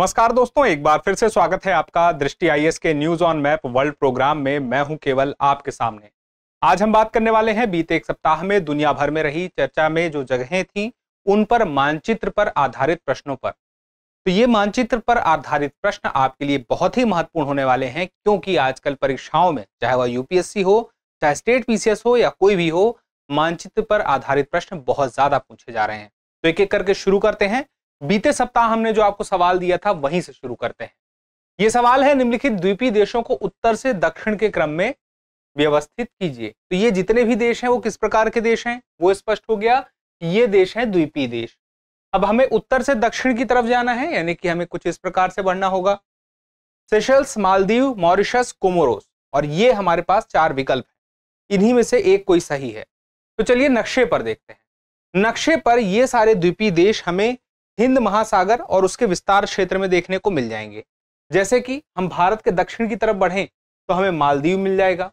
नमस्कार दोस्तों एक बार फिर से स्वागत है आपका दृष्टि आईएएस के news on map world programme में मैं हूं केवल आपके सामने आज हम बात करने वाले हैं बीते एक सप्ताह में दुनिया भर में रही चर्चा में जो जगहें थी उन पर मानचित्र पर आधारित प्रश्नों पर तो ये मानचित्र पर आधारित प्रश्न आपके लिए बहुत ही महत्वपूर्ण होने वाले हैं क्योंकि आजकल परीक्षाओं में चाहे वह यूपीएससी हो चाहे स्टेट पीसीएस हो या कोई भी हो मानचित्र पर आधारित प्रश्न बहुत ज्यादा पूछे जा रहे हैं तो एक एक करके शुरू करते हैं बीते सप्ताह हमने जो आपको सवाल दिया था वहीं से शुरू करते हैं ये सवाल है निम्नलिखित द्वीपीय देशों को उत्तर से दक्षिण के क्रम में व्यवस्थित कीजिए तो ये जितने भी देश हैं वो किस प्रकार के देश हैं वो स्पष्ट हो गया ये देश है द्वीपीय देश अब हमें उत्तर से दक्षिण की तरफ जाना है यानी कि हमें कुछ इस प्रकार से बढ़ना होगा सेशल्स मालदीव मॉरिशस कोमोरोस और ये हमारे पास चार विकल्प हैं इन्हीं में से एक कोई सही है तो चलिए नक्शे पर देखते हैं नक्शे पर ये सारे द्वीपीय देश हमें हिंद महासागर और उसके विस्तार क्षेत्र में देखने को मिल जाएंगे जैसे कि हम भारत के दक्षिण की तरफ बढ़ें तो हमें मालदीव मिल जाएगा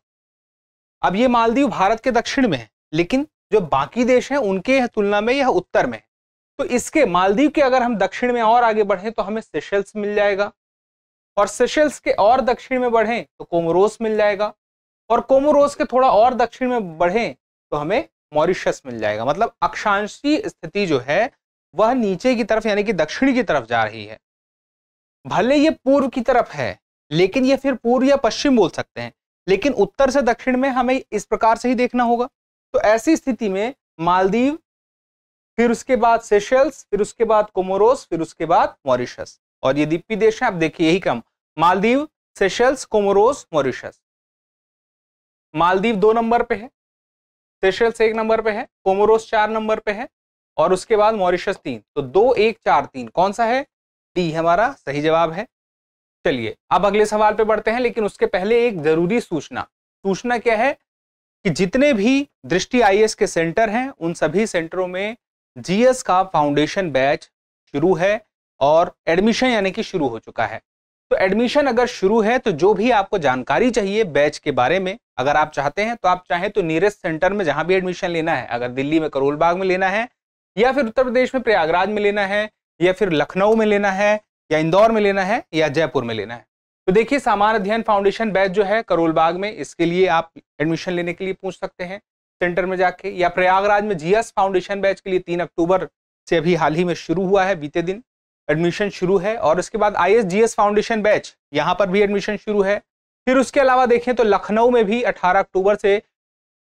अब ये मालदीव भारत के दक्षिण में है लेकिन जो बाकी देश हैं उनके तुलना में यह उत्तर में है तो इसके मालदीव के अगर हम दक्षिण में और आगे बढ़ें तो हमें सेशल्स मिल जाएगा और सेशल्स के और दक्षिण में बढ़ें तो कोमोरोस मिल जाएगा और कोमोरोस के थोड़ा और दक्षिण में बढ़ें तो हमें मॉरिशस मिल जाएगा मतलब अक्षांशीय स्थिति जो है वह नीचे की तरफ यानी कि दक्षिण की तरफ जा रही है भले ये पूर्व की तरफ है लेकिन ये फिर पूर्व या पश्चिम बोल सकते हैं लेकिन उत्तर से दक्षिण में हमें इस प्रकार से ही देखना होगा तो ऐसी स्थिति में मालदीव फिर उसके बाद सेशल्स फिर उसके बाद कोमोरोस फिर उसके बाद मॉरिशस और ये दीपी देश है आप देखिए यही क्रम Maldives Seychelles Comoros Mauritius Maldives दो नंबर पे है सेशल्स एक नंबर पे है कोमोरोस चार नंबर पे है और उसके बाद मॉरिशस तीन तो दो एक चार तीन कौन सा है डी हमारा सही जवाब है चलिए अब अगले सवाल पे बढ़ते हैं लेकिन उसके पहले एक जरूरी सूचना सूचना क्या है कि जितने भी दृष्टि आई के सेंटर हैं उन सभी सेंटरों में जीएस का फाउंडेशन बैच शुरू है और एडमिशन यानी कि शुरू हो चुका है तो एडमिशन अगर शुरू है तो जो भी आपको जानकारी चाहिए बैच के बारे में अगर आप चाहते हैं तो आप चाहें तो नियरेस्ट सेंटर में जहां भी एडमिशन लेना है अगर दिल्ली में करोल बाग में लेना है या फिर उत्तर प्रदेश में प्रयागराज में लेना है या फिर लखनऊ में लेना है या इंदौर में लेना है या जयपुर में लेना है तो देखिए सामान अध्ययन फाउंडेशन बैच जो है करोलबाग में इसके लिए आप एडमिशन लेने के लिए पूछ सकते हैं सेंटर में जाके या प्रयागराज में जीएस फाउंडेशन बैच के लिए तीन अक्टूबर से अभी हाल ही में शुरू हुआ है बीते दिन एडमिशन शुरू है और उसके बाद एस फाउंडेशन बैच यहाँ पर भी एडमिशन शुरू है फिर उसके अलावा देखें तो लखनऊ में भी अठारह अक्टूबर से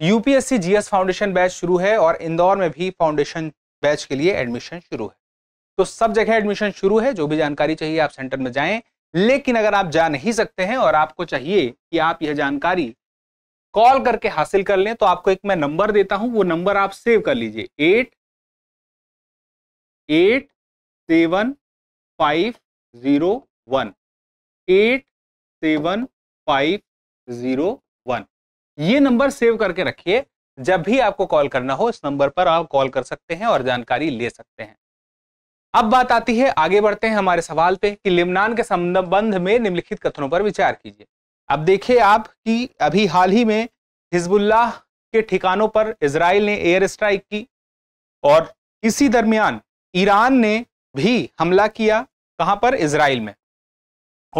यूपीएससी जीएस फाउंडेशन बैच शुरू है और इंदौर में भी फाउंडेशन बैच के लिए एडमिशन शुरू है तो सब जगह एडमिशन शुरू है जो भी जानकारी चाहिए आप सेंटर में जाएं लेकिन अगर आप जा नहीं सकते हैं और आपको चाहिए कि आप यह जानकारी कॉल करके हासिल कर लें तो आपको एक मैं नंबर देता हूं वो नंबर आप सेव कर लीजिए eight eight seven five zero one eight seven five zero one ये नंबर सेव करके रखिए जब भी आपको कॉल करना हो इस नंबर पर आप कॉल कर सकते हैं और जानकारी ले सकते हैं अब बात आती है आगे बढ़ते हैं हमारे सवाल पे कि लिमनान के संबंध में निम्नलिखित कथनों पर विचार कीजिए अब देखिए आप कि अभी हाल ही में हिजबुल्लाह के ठिकानों पर इसराइल ने एयर स्ट्राइक की और इसी दरमियान ईरान ने भी हमला किया कहां पर इसराइल में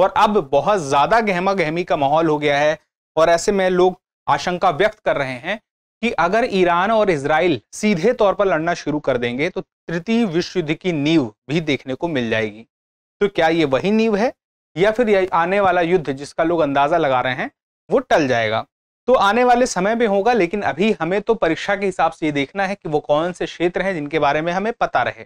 और अब बहुत ज्यादा गहमा गहमी का माहौल हो गया है और ऐसे में लोग आशंका व्यक्त कर रहे हैं कि अगर ईरान और इसराइल सीधे तौर पर लड़ना शुरू कर देंगे तो तृतीय विश्व युद्ध की नींव भी देखने को मिल जाएगी तो क्या ये वही नींव है या फिर आने वाला युद्ध जिसका लोग अंदाजा लगा रहे हैं वो टल जाएगा तो आने वाले समय में होगा लेकिन अभी हमें तो परीक्षा के हिसाब से ये देखना है कि वो कौन से क्षेत्र हैं जिनके बारे में हमें पता रहे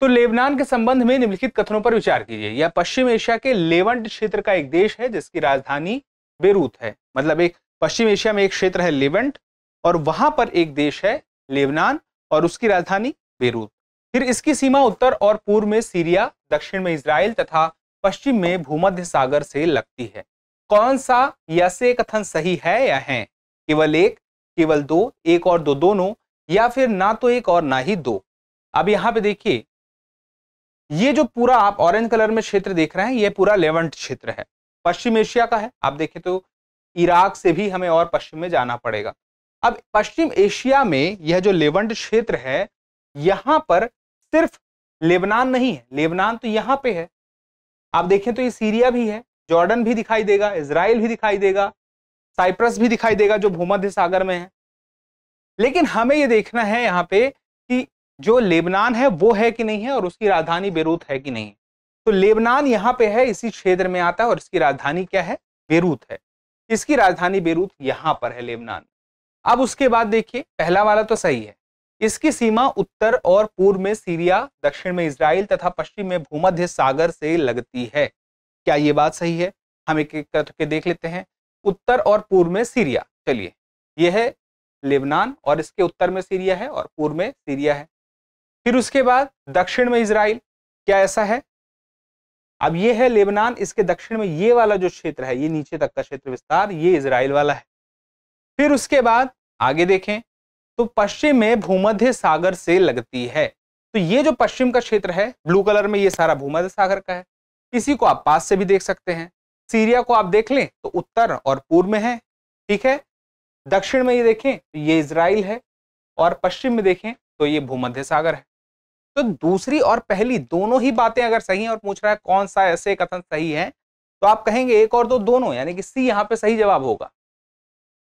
तो लेबनान के संबंध में निम्नलिखित कथनों पर विचार कीजिए यह पश्चिम एशिया के लेवंट क्षेत्र का एक देश है जिसकी राजधानी बेरूत है मतलब एक पश्चिम एशिया में एक क्षेत्र है लेवंट और वहां पर एक देश है लेबनान और उसकी राजधानी बेरूत फिर इसकी सीमा उत्तर और पूर्व में सीरिया दक्षिण में इसराइल तथा पश्चिम में भूमध्य सागर से लगती है कौन सा या से कथन सही है या है केवल एक केवल दो एक और दो दोनों या फिर ना तो एक और ना ही दो अब यहाँ पे देखिए ये जो पूरा आप ऑरेंज कलर में क्षेत्र देख रहे हैं ये पूरा लेवंट क्षेत्र है पश्चिम एशिया का है आप देखें तो इराक से भी हमें और पश्चिम में जाना पड़ेगा अब पश्चिम एशिया में यह जो लेवंट क्षेत्र है यहां पर सिर्फ लेबनान नहीं है लेबनान तो यहां पे है आप देखें तो ये सीरिया भी है जॉर्डन भी दिखाई देगा इसराइल भी दिखाई देगा साइप्रस भी दिखाई देगा जो भूमध्य सागर में है लेकिन हमें ये देखना है यहाँ पे कि जो लेबनान है वो है कि नहीं है और उसकी राजधानी बेरूत है कि नहीं तो लेबनान यहाँ पे है इसी क्षेत्र में आता है और इसकी राजधानी क्या है बेरूत है इसकी राजधानी बेरूत यहाँ पर है लेबनान अब उसके बाद देखिए पहला वाला तो सही है इसकी सीमा उत्तर और पूर्व में सीरिया दक्षिण में इसराइल तथा पश्चिम में भूमध्य सागर से लगती है क्या ये बात सही है हम एक एक करके देख लेते हैं उत्तर और पूर्व में सीरिया चलिए यह है लेबनान और इसके उत्तर में सीरिया है और पूर्व में सीरिया है फिर उसके बाद दक्षिण में इसराइल क्या ऐसा है अब यह है लेबनान इसके दक्षिण में ये वाला जो क्षेत्र है ये नीचे तक का क्षेत्र विस्तार ये इसराइल वाला है फिर उसके बाद आगे देखें तो पश्चिम में भूमध्य सागर से लगती है तो ये जो पश्चिम का क्षेत्र है ब्लू कलर में ये सारा भूमध्य सागर का है इसी को आप पास से भी देख सकते हैं सीरिया को आप देख लें तो उत्तर और पूर्व में है ठीक है दक्षिण में ये देखें तो ये इसराइल है और पश्चिम में देखें तो ये भूमध्य सागर है तो दूसरी और पहली दोनों ही बातें अगर सही हैं और पूछ रहा है कौन सा ऐसे कथन सही है तो आप कहेंगे एक और दो दोनों यानी कि सी यहाँ पे सही जवाब होगा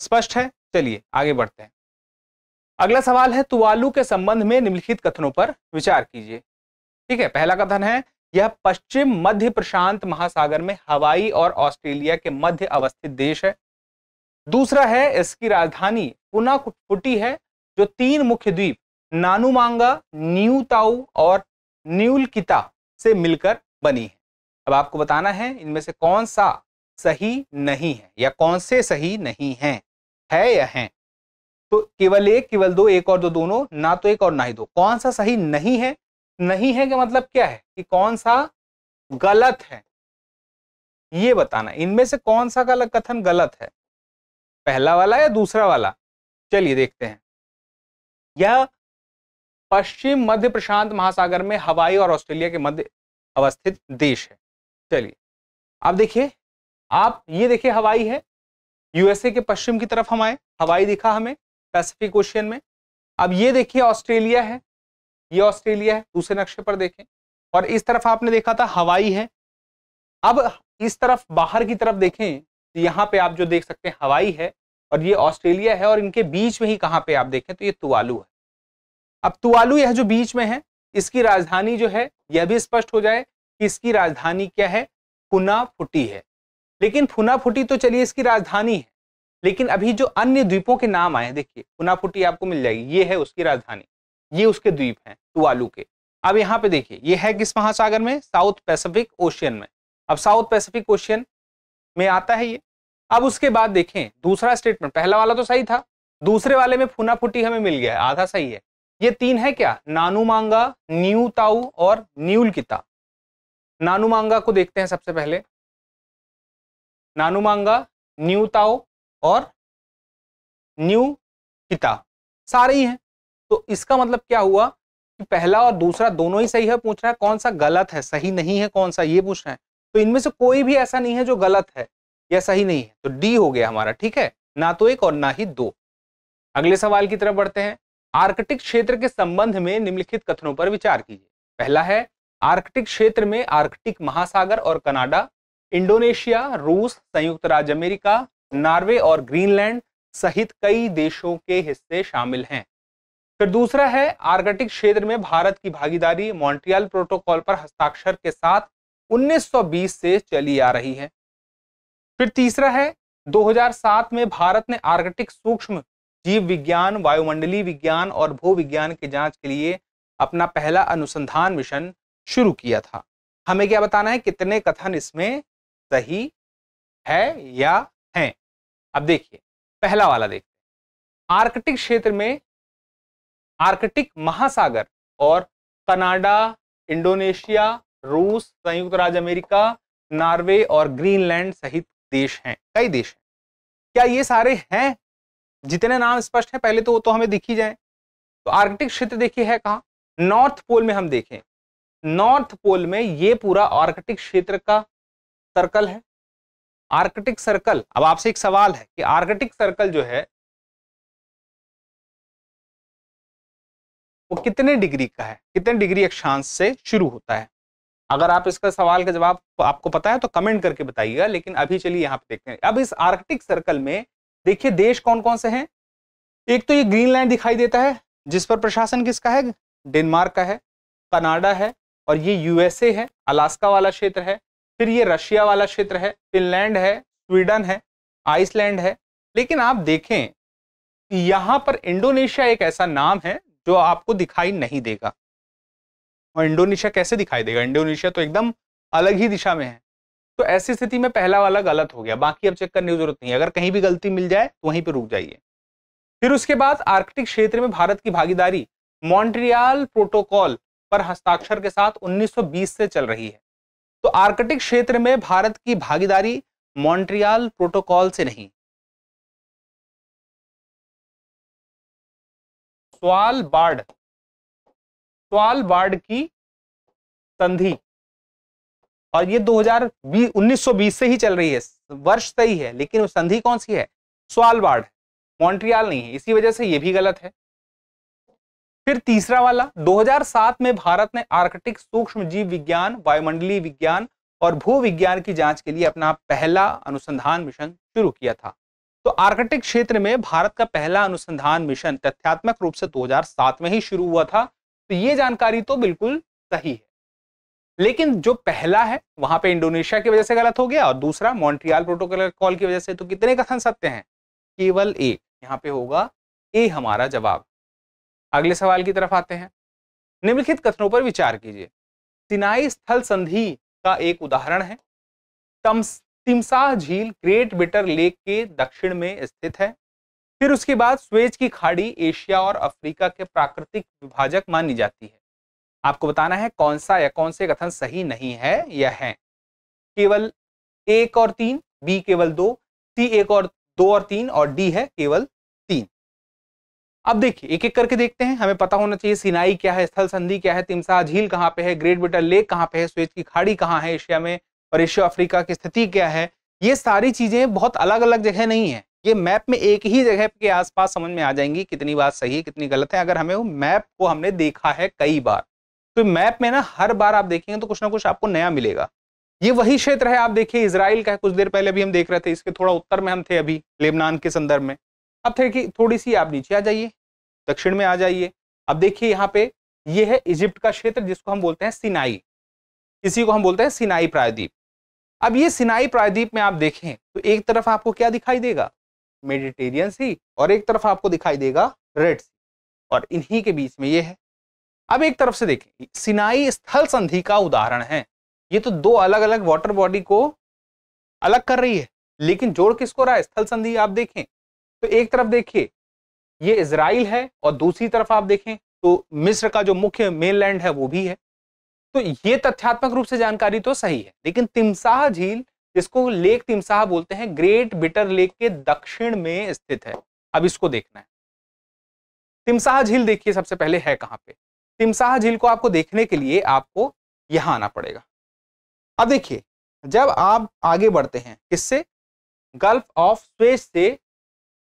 स्पष्ट है चलिए आगे बढ़ते हैं अगला सवाल है तुवालू के संबंध में निम्नलिखित कथनों पर विचार कीजिए ठीक है पहला कथन है यह पश्चिम मध्य प्रशांत महासागर में हवाई और ऑस्ट्रेलिया के मध्य अवस्थित देश है दूसरा है इसकी राजधानी पुनाकुटपुटी है जो तीन मुख्य द्वीप नानुमांगा न्यू ताऊ और न्यूलकिता से मिलकर बनी है अब आपको बताना है इनमें से कौन सा सही नहीं है या कौन से सही नहीं है है या है तो केवल एक केवल दो एक और दो दोनों ना तो एक और ना ही दो कौन सा सही नहीं है नहीं है का मतलब क्या है कि कौन सा गलत है ये बताना इनमें से कौन सा का कथन गलत है पहला वाला या दूसरा वाला चलिए देखते हैं यह पश्चिम मध्य प्रशांत महासागर में हवाई और ऑस्ट्रेलिया के मध्य अवस्थित देश है चलिए आप देखिए आप ये देखिए हवाई है यूएसए के पश्चिम की तरफ हम आए हवाई दिखा हमें पैसिफिक ओशियन में अब ये देखिए ऑस्ट्रेलिया है ये ऑस्ट्रेलिया है दूसरे नक्शे पर देखें और इस तरफ आपने देखा था हवाई है अब इस तरफ बाहर की तरफ देखें तो यहाँ पे आप जो देख सकते हैं हवाई है और ये ऑस्ट्रेलिया है और इनके बीच में ही कहाँ पे आप देखें तो ये तुआलू है अब तुवालू यह जो बीच में है इसकी राजधानी जो है यह भी स्पष्ट हो जाए कि इसकी राजधानी क्या है फुटी है लेकिन फुनाफुटी तो चलिए इसकी राजधानी है लेकिन अभी जो अन्य द्वीपों के नाम आए देखिए फुनाफुटी आपको मिल जाएगी ये है उसकी राजधानी ये उसके द्वीप हैं टुआलू के अब यहाँ पे देखिए ये है किस महासागर में साउथ पैसिफिक ओशियन में अब साउथ पैसिफिक ओशियन में आता है ये अब उसके बाद देखें दूसरा स्टेटमेंट पहला वाला तो सही था दूसरे वाले में फुनाफुटी हमें मिल गया आधा सही है ये तीन है क्या नानूमांगा न्यू ताऊ और न्यूल किता नानूमांगा को देखते हैं सबसे पहले नानुमांगा न्यू ताओ और न्यू किता सारे ही हैं तो इसका मतलब क्या हुआ कि पहला और दूसरा दोनों ही सही है पूछ रहा है कौन सा गलत है सही नहीं है कौन सा ये पूछ रहा है तो इनमें से कोई भी ऐसा नहीं है जो गलत है या सही नहीं है तो डी हो गया हमारा ठीक है ना तो एक और ना ही दो अगले सवाल की तरफ बढ़ते हैं आर्कटिक क्षेत्र के संबंध में निम्नलिखित कथनों पर विचार कीजिए पहला है आर्कटिक क्षेत्र में आर्कटिक महासागर और कनाडा इंडोनेशिया रूस संयुक्त राज्य अमेरिका नॉर्वे और ग्रीनलैंड सहित कई देशों के हिस्से शामिल हैं फिर दूसरा है आर्कटिक क्षेत्र में भारत की भागीदारी मॉन्ट्रियल प्रोटोकॉल पर हस्ताक्षर के साथ 1920 से चली आ रही है फिर तीसरा है 2007 में भारत ने आर्कटिक सूक्ष्म जीव विज्ञान वायुमंडलीय विज्ञान और भूविज्ञान की जांच के लिए अपना पहला अनुसंधान मिशन शुरू किया था हमें क्या बताना है कितने कथन इसमें सही है या है अब देखिए पहला वाला देखते हैं आर्कटिक क्षेत्र में आर्कटिक महासागर और कनाडा इंडोनेशिया रूस संयुक्त राज्य अमेरिका नॉर्वे और ग्रीनलैंड सहित देश हैं कई देश हैं क्या ये सारे हैं जितने नाम स्पष्ट हैं पहले तो वो तो हमें दिखी जाए तो आर्कटिक क्षेत्र देखिए है कहा नॉर्थ पोल में हम देखें नॉर्थ पोल में ये पूरा आर्कटिक क्षेत्र का सर्कल है आर्कटिक सर्कल अब आपसे एक सवाल है कि आर्कटिक सर्कल जो है वो कितने डिग्री का है कितने डिग्री अक्षांश से शुरू होता है अगर आप इसका सवाल का जवाब आपको पता है तो कमेंट करके बताइएगा लेकिन अभी चलिए यहाँ पे देखते हैं अब इस आर्कटिक सर्कल में देखिए देश कौन कौन से हैं एक तो ये ग्रीन लैंड दिखाई देता है जिस पर प्रशासन किसका है डेनमार्क का है कनाडा है और ये यूएसए है अलास्का वाला क्षेत्र है फिर ये रशिया वाला क्षेत्र है फिनलैंड है स्वीडन है आइसलैंड है लेकिन आप देखें यहां पर इंडोनेशिया एक ऐसा नाम है जो आपको दिखाई नहीं देगा और इंडोनेशिया कैसे दिखाई देगा इंडोनेशिया तो एकदम अलग ही दिशा में है तो ऐसी स्थिति में पहला वाला गलत हो गया बाकी अब चेक करने की जरूरत नहीं है अगर कहीं भी गलती मिल जाए तो वहीं पर रुक जाइए फिर उसके बाद आर्कटिक क्षेत्र में भारत की भागीदारी मॉन्ट्रियाल प्रोटोकॉल पर हस्ताक्षर के साथ 1920 से चल रही है तो आर्कटिक क्षेत्र में भारत की भागीदारी मॉन्ट्रियाल प्रोटोकॉल से नहीं स्वाल बार्ड स्वाल बार्ड की संधि और ये 2020 1920 से ही चल रही है वर्ष सही है लेकिन संधि कौन सी है स्वाल बार्ड मॉन्ट्रियाल नहीं है इसी वजह से ये भी गलत है फिर तीसरा वाला 2007 में भारत ने आर्कटिक सूक्ष्म जीव विज्ञान वायुमंडलीय विज्ञान और भू विज्ञान की जांच के लिए अपना पहला अनुसंधान मिशन शुरू किया था तो आर्कटिक क्षेत्र में भारत का पहला अनुसंधान मिशन तथ्यात्मक रूप से 2007 में ही शुरू हुआ था तो ये जानकारी तो बिल्कुल सही है लेकिन जो पहला है वहां पे इंडोनेशिया की वजह से गलत हो गया और दूसरा मॉन्ट्रियल प्रोटोकॉल कॉल की वजह से तो कितने कथन सत्य हैं केवल एक यहाँ पे होगा ए हमारा जवाब अगले सवाल की तरफ आते हैं निम्नलिखित कथनों पर विचार कीजिए सिनाई स्थल संधि का एक उदाहरण है तिमसाह झील ग्रेट बिटर लेक के दक्षिण में स्थित है फिर उसके बाद स्वेज की खाड़ी एशिया और अफ्रीका के प्राकृतिक विभाजक मानी जाती है आपको बताना है कौन सा या कौन से कथन सही नहीं है या है केवल एक और तीन बी केवल दो सी एक और दो और तीन और डी है केवल अब देखिए एक एक करके देखते हैं हमें पता होना चाहिए सिनाई क्या है स्थल संधि क्या है तिमसा झील कहाँ पे है ग्रेट ब्रिटेन लेक कहाँ पे है स्वेज की खाड़ी कहाँ है एशिया में और एशिया अफ्रीका की स्थिति क्या है ये सारी चीजें बहुत अलग अलग जगह नहीं है ये मैप में एक ही जगह के आसपास समझ में आ जाएंगी कितनी बात सही है कितनी गलत है अगर हमें वो मैप को हमने देखा है कई बार तो मैप में ना हर बार आप देखेंगे तो कुछ ना कुछ आपको नया मिलेगा ये वही क्षेत्र है आप देखिए इसराइल का है कुछ देर पहले भी हम देख रहे थे इसके थोड़ा उत्तर में हम थे अभी लेबनान के संदर्भ में अब थे कि थोड़ी सी आप नीचे आ जाइए दक्षिण में आ जाइए अब देखिए यहाँ पे ये है इजिप्ट का क्षेत्र जिसको हम बोलते हैं सिनाई इसी को हम बोलते हैं सिनाई प्रायद्वीप अब ये सिनाई प्रायद्वीप में आप देखें तो एक तरफ आपको क्या दिखाई देगा मेडिटेरियन सी और एक तरफ आपको दिखाई देगा रेड सी और इन्हीं के बीच में ये है अब एक तरफ से देखें सिनाई स्थल संधि का उदाहरण है ये तो दो अलग अलग वाटर बॉडी को अलग कर रही है लेकिन जोड़ किसको रहा है स्थल संधि आप देखें तो एक तरफ देखिए ये इसराइल है और दूसरी तरफ आप देखें तो मिस्र का जो मुख्य मेन लैंड है वो भी है तो ये तथ्यात्मक रूप से जानकारी तो सही है लेकिन तिमसाह झील जिसको लेक तिमसाह बोलते हैं ग्रेट बिटर लेक के दक्षिण में स्थित है अब इसको देखना है तिमसाह झील देखिए सबसे पहले है कहाँ पे तिमसाह झील को आपको देखने के लिए आपको यहाँ आना पड़ेगा अब देखिए जब आप आगे बढ़ते हैं किससे गल्फ ऑफ स्वेज से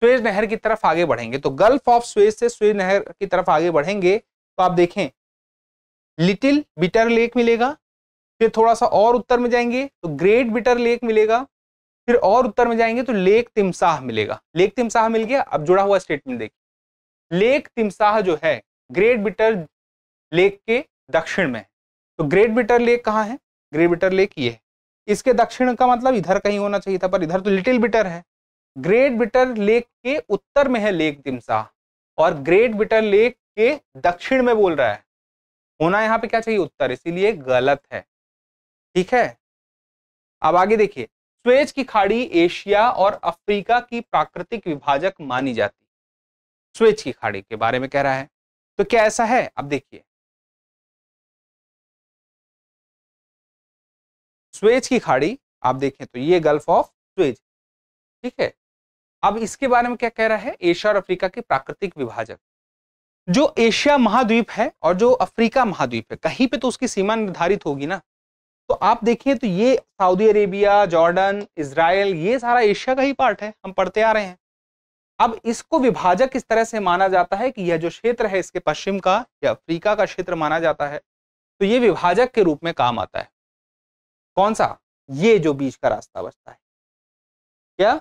स्वेज नहर की तरफ आगे बढ़ेंगे तो गल्फ ऑफ स्वेज से स्वेज नहर की तरफ आगे बढ़ेंगे तो आप देखें लिटिल बिटर लेक मिलेगा फिर थोड़ा सा और उत्तर में जाएंगे तो ग्रेट बिटर लेक मिलेगा फिर और उत्तर में जाएंगे तो लेक तिमसाह मिलेगा लेक तिमसाह मिल गया अब जुड़ा हुआ स्टेटमेंट देखिए लेक तिमसाह जो है ग्रेट बिटर लेक के दक्षिण में है तो ग्रेट बिटर लेक कहाँ है ग्रेट बिटर लेक ये है इसके दक्षिण का मतलब इधर कहीं होना चाहिए था पर इधर तो लिटिल बिटर है ग्रेट बिटर लेक के उत्तर में है लेक दिमसा और ग्रेट बिटर लेक के दक्षिण में बोल रहा है होना यहाँ पे क्या चाहिए उत्तर इसीलिए गलत है ठीक है अब आगे देखिए स्वेज की खाड़ी एशिया और अफ्रीका की प्राकृतिक विभाजक मानी जाती स्वेज की खाड़ी के बारे में कह रहा है तो क्या ऐसा है अब देखिए स्वेज की खाड़ी आप देखें तो ये गल्फ ऑफ स्वेज ठीक है अब इसके बारे में क्या कह रहा है एशिया और अफ्रीका के प्राकृतिक विभाजक जो एशिया महाद्वीप है और जो अफ्रीका महाद्वीप है कहीं पे तो उसकी सीमा निर्धारित होगी ना तो आप देखिए तो ये सऊदी अरेबिया जॉर्डन इसराइल ये सारा एशिया का ही पार्ट है हम पढ़ते आ रहे हैं अब इसको विभाजक इस तरह से माना जाता है कि यह जो क्षेत्र है इसके पश्चिम का या अफ्रीका का क्षेत्र माना जाता है तो ये विभाजक के रूप में काम आता है कौन सा ये जो बीच का रास्ता बचता है क्या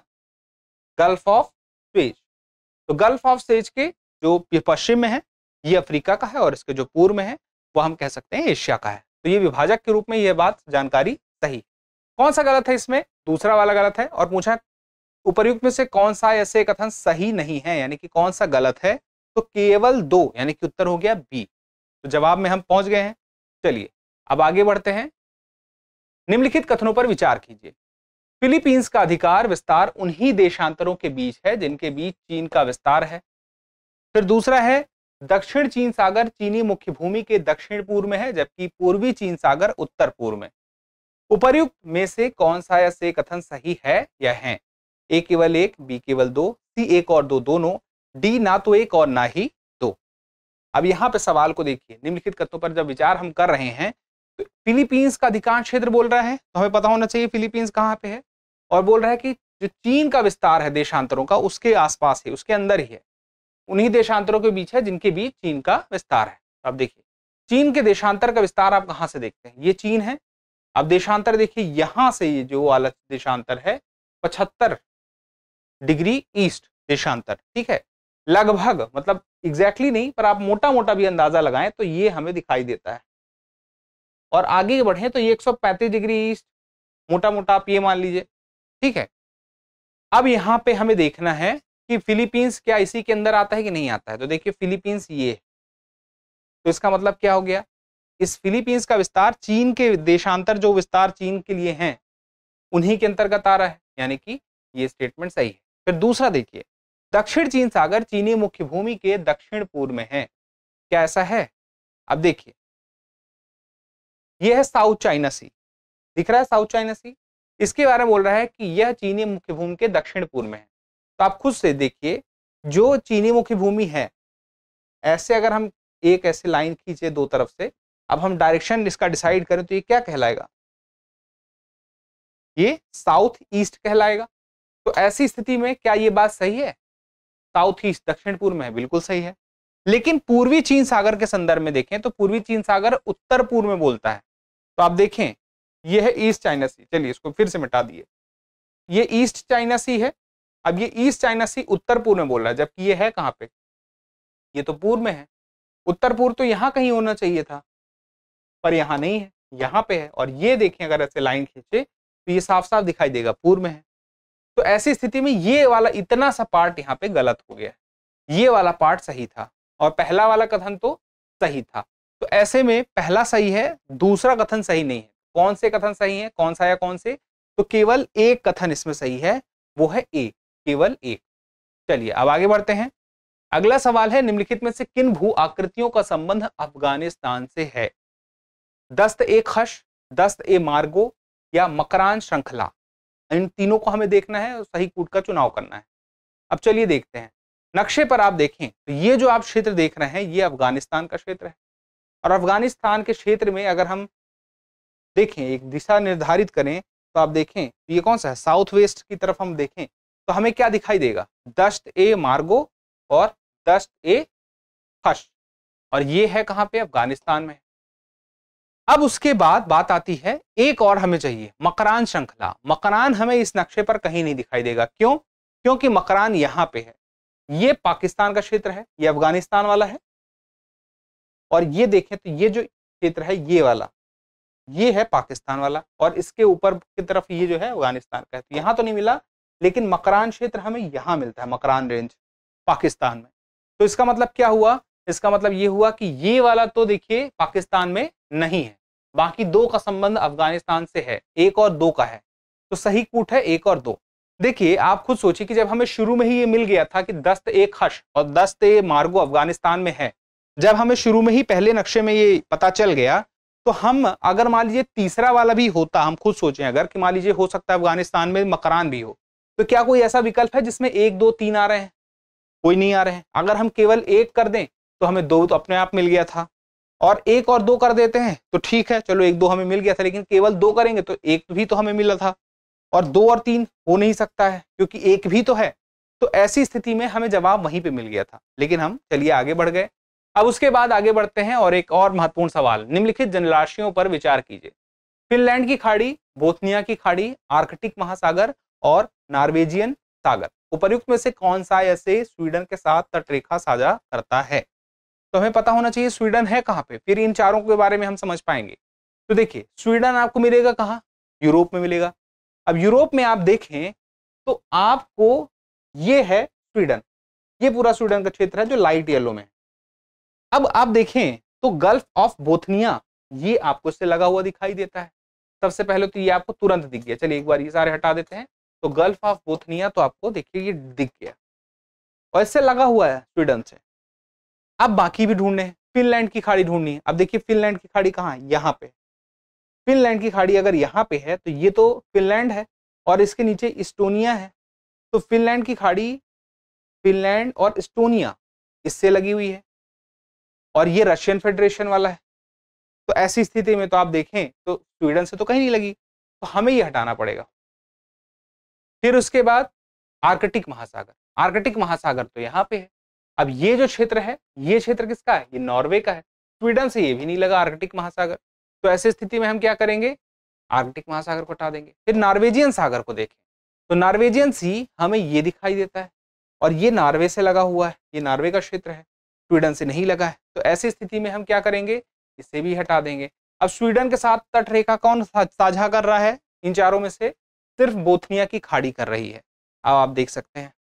गल्फ ऑफ स्वेज तो गल्फ ऑफ स्वेज के जो पश्चिम में है ये अफ्रीका का है और इसके जो पूर्व में है वो हम कह सकते हैं एशिया का है तो ये विभाजक के रूप में यह बात जानकारी सही कौन सा गलत है इसमें दूसरा वाला गलत है और पूछा उपरयुक्त में से कौन सा ऐसे कथन सही नहीं है यानी कि कौन सा गलत है तो केवल दो यानी कि उत्तर हो गया बी तो जवाब में हम पहुंच गए हैं चलिए अब आगे बढ़ते हैं निम्नलिखित कथनों पर विचार कीजिए फिलीपींस का अधिकार विस्तार उन्हीं देशांतरों के बीच है जिनके बीच चीन का विस्तार है फिर दूसरा है दक्षिण चीन सागर चीनी मुख्य भूमि के दक्षिण पूर्व में है जबकि पूर्वी चीन सागर उत्तर पूर्व में उपर्युक्त में से कौन सा या से कथन सही है या है ए केवल एक बी केवल दो सी एक और दो दोनों डी ना तो एक और ना ही दो अब यहाँ पर सवाल को देखिए निम्नलिखित कथनों पर जब विचार हम कर रहे हैं तो फिलीपींस का अधिकांश क्षेत्र बोल रहा है तो हमें पता होना चाहिए फिलीपींस कहाँ पे है और बोल रहा है कि जो चीन का विस्तार है देशांतरों का उसके आसपास है उसके अंदर ही है उन्हीं देशांतरों के बीच है जिनके बीच चीन का विस्तार है अब तो देखिए चीन के देशांतर का विस्तार आप कहाँ से देखते हैं ये चीन है अब देशांतर देखिए यहाँ से ये जो वाला देशांतर है पचहत्तर डिग्री ईस्ट देशांतर ठीक है लगभग मतलब एग्जैक्टली exactly नहीं पर आप मोटा मोटा भी अंदाजा लगाएं तो ये हमें दिखाई देता है और आगे बढ़े तो ये 135 डिग्री ईस्ट मोटा मोटा आप ये मान लीजिए ठीक है अब यहाँ पे हमें देखना है कि फिलीपींस क्या इसी के अंदर आता है कि नहीं आता है तो देखिए फिलीपींस ये है तो इसका मतलब क्या हो गया इस फिलीपींस का विस्तार चीन के देशांतर जो विस्तार चीन के लिए हैं उन्हीं के अंतर्गत आ रहा है यानी कि ये स्टेटमेंट सही है फिर दूसरा देखिए दक्षिण चीन सागर चीनी मुख्य भूमि के दक्षिण पूर्व में है क्या ऐसा है अब देखिए यह है साउथ चाइना सी दिख रहा है साउथ चाइना सी इसके बारे में बोल रहा है कि यह चीनी मुख्य भूमि के दक्षिण पूर्व में है तो आप खुद से देखिए जो चीनी मुख्य भूमि है ऐसे अगर हम एक ऐसे लाइन खींचे दो तरफ से अब हम डायरेक्शन इसका डिसाइड करें तो ये क्या कहलाएगा ये साउथ ईस्ट कहलाएगा तो ऐसी स्थिति में क्या ये बात सही है साउथ ईस्ट दक्षिण पूर्व में है बिल्कुल सही है लेकिन पूर्वी चीन सागर के संदर्भ में देखें तो पूर्वी चीन सागर उत्तर पूर्व में बोलता है तो आप देखें ये है ईस्ट चाइना सी चलिए इसको फिर से मिटा दिए ये ईस्ट चाइना सी है अब ये ईस्ट चाइना सी उत्तर पूर्व में बोल रहा है जबकि ये है कहाँ पे ये तो पूर्व में है उत्तर पूर्व तो यहाँ कहीं होना चाहिए था पर यहाँ नहीं है यहाँ पे है और ये देखें अगर ऐसे लाइन खींचे तो ये साफ साफ दिखाई देगा पूर्व में है तो ऐसी स्थिति में ये वाला इतना सा पार्ट यहाँ पे गलत हो गया ये वाला पार्ट सही था और पहला वाला कथन तो सही था तो ऐसे में पहला सही है दूसरा कथन सही नहीं है कौन से कथन सही है कौन सा या कौन से तो केवल एक कथन इसमें सही है वो है ए केवल एक चलिए अब आगे बढ़ते हैं अगला सवाल है निम्नलिखित में से किन भू आकृतियों का संबंध अफगानिस्तान से है दस्त ए खश दस्त ए मार्गो या मकरान श्रृंखला इन तीनों को हमें देखना है और सही कूट का चुनाव करना है अब चलिए देखते हैं नक्शे पर आप देखें तो ये जो आप क्षेत्र देख रहे हैं ये अफगानिस्तान का क्षेत्र है और अफगानिस्तान के क्षेत्र में अगर हम देखें एक दिशा निर्धारित करें तो आप देखें तो ये कौन सा है साउथ वेस्ट की तरफ हम देखें तो हमें क्या दिखाई देगा दस्ट ए मार्गो और दस्ट ए फश और ये है कहाँ पे अफगानिस्तान में अब उसके बाद बात आती है एक और हमें चाहिए मकरान श्रृंखला मकरान हमें इस नक्शे पर कहीं नहीं दिखाई देगा क्यों क्योंकि मकरान यहाँ पे है ये पाकिस्तान का क्षेत्र है ये अफगानिस्तान वाला है और ये देखें तो ये जो क्षेत्र है ये वाला ये है पाकिस्तान वाला और इसके ऊपर की तरफ ये जो है अफगानिस्तान का है तो यहाँ तो नहीं मिला लेकिन मकरान क्षेत्र हमें यहाँ मिलता है मकरान रेंज पाकिस्तान में तो इसका मतलब क्या हुआ इसका मतलब ये हुआ कि ये वाला तो देखिए पाकिस्तान में नहीं है बाकी दो का संबंध अफगानिस्तान से है एक और दो का है तो सही कूट है एक और दो देखिए आप खुद सोचिए कि जब हमें शुरू में ही ये मिल गया था कि दस्त ए खश और दस्त ए मार्गो अफगानिस्तान में है जब हमें शुरू में ही पहले नक्शे में ये पता चल गया तो हम अगर मान लीजिए तीसरा वाला भी होता हम खुद सोचें अगर कि मान लीजिए हो सकता है अफगानिस्तान में मकरान भी हो तो क्या कोई ऐसा विकल्प है जिसमें एक दो तीन आ रहे हैं कोई नहीं आ रहे हैं अगर हम केवल एक कर दें तो हमें दो तो अपने आप मिल गया था और एक और दो कर देते हैं तो ठीक है चलो एक दो हमें मिल गया था लेकिन केवल दो करेंगे तो एक भी तो हमें मिला था और दो और तीन हो नहीं सकता है क्योंकि एक भी तो है तो ऐसी स्थिति में हमें जवाब वहीं पे मिल गया था लेकिन हम चलिए आगे बढ़ गए अब उसके बाद आगे बढ़ते हैं और एक और महत्वपूर्ण सवाल निम्नलिखित जनराशियों पर विचार कीजिए फिनलैंड की खाड़ी बोथनिया की खाड़ी आर्कटिक महासागर और नॉर्वेजियन सागर उपर्युक्त में से कौन सा ऐसे स्वीडन के साथ तटरेखा साझा करता है तो हमें पता होना चाहिए स्वीडन है कहाँ पे फिर इन चारों के बारे में हम समझ पाएंगे तो देखिए स्वीडन आपको मिलेगा कहाँ यूरोप में मिलेगा अब यूरोप में आप देखें तो आपको ये है स्वीडन ये पूरा स्वीडन का क्षेत्र है जो लाइट येलो में है अब आप देखें तो गल्फ ऑफ बोथनिया ये आपको इससे लगा हुआ दिखाई देता है सबसे पहले तो ये आपको तुरंत दिख गया चलिए एक बार ये सारे हटा देते हैं तो गल्फ ऑफ बोथनिया तो आपको देखिए ये दिख गया और इससे लगा हुआ है स्वीडन से अब बाकी भी ढूंढने हैं फिनलैंड की खाड़ी ढूंढनी है अब देखिए फिनलैंड की खाड़ी कहाँ है यहाँ पे फिनलैंड की खाड़ी अगर यहाँ पे है तो ये तो फिनलैंड है और इसके नीचे इस्टोनिया है तो फिनलैंड की खाड़ी फिनलैंड और इस्टोनिया इससे लगी हुई है और ये रशियन फेडरेशन वाला है तो ऐसी स्थिति में तो आप देखें तो स्वीडन से तो कहीं नहीं लगी तो हमें ये हटाना पड़ेगा फिर उसके बाद आर्कटिक महासागर आर्कटिक महासागर तो यहाँ पे है अब ये जो क्षेत्र है ये क्षेत्र किसका है ये नॉर्वे का है स्वीडन से ये भी नहीं लगा आर्कटिक महासागर तो ऐसी स्थिति में हम क्या करेंगे आर्कटिक महासागर को हटा देंगे फिर नॉर्वेजियन सागर को देखें तो नॉर्वेजियन सी हमें ये दिखाई देता है और ये नॉर्वे से लगा हुआ है ये नॉर्वे का क्षेत्र है स्वीडन से नहीं लगा है तो ऐसी स्थिति में हम क्या करेंगे इसे भी हटा देंगे अब स्वीडन के साथ तटरेखा कौन साझा कर रहा है इन चारों में से सिर्फ बोथनिया की खाड़ी कर रही है अब आप देख सकते हैं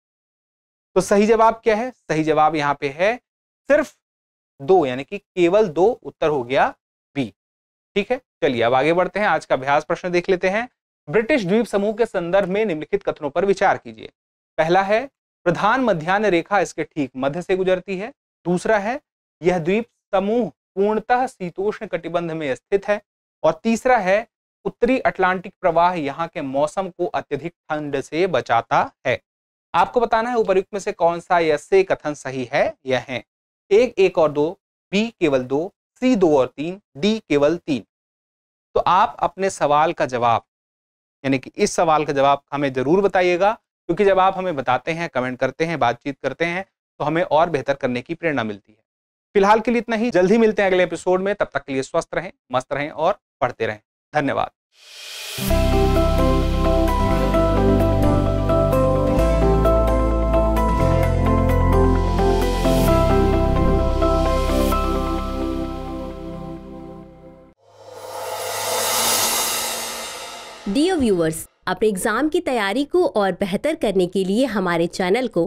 तो सही जवाब क्या है सही जवाब यहाँ पे है सिर्फ दो यानी कि केवल दो उत्तर हो गया बी ठीक है चलिए अब आगे बढ़ते हैं आज का अभ्यास प्रश्न देख लेते हैं ब्रिटिश द्वीप समूह के संदर्भ में निम्नलिखित कथनों पर विचार कीजिए पहला है प्रधान मध्यान्ह रेखा इसके ठीक मध्य से गुजरती है दूसरा है यह द्वीप समूह पूर्णतः शीतोष्ण कटिबंध में स्थित है और तीसरा है उत्तरी अटलांटिक प्रवाह यहाँ के मौसम को अत्यधिक ठंड से बचाता है आपको बताना है उपरुक्त में से कौन सा यह से कथन सही है यह है एक एक और दो बी केवल दो सी दो और तीन डी केवल तीन तो आप अपने सवाल का जवाब यानी कि इस सवाल का जवाब हमें जरूर बताइएगा क्योंकि जब आप हमें बताते हैं कमेंट करते हैं बातचीत करते हैं तो हमें और बेहतर करने की प्रेरणा मिलती है फिलहाल के लिए इतना ही जल्द ही मिलते हैं अगले एपिसोड में तब तक के लिए स्वस्थ रहें मस्त रहें और पढ़ते रहें धन्यवाद डियर व्यूवर्स अपने एग्जाम की तैयारी को और बेहतर करने के लिए हमारे चैनल को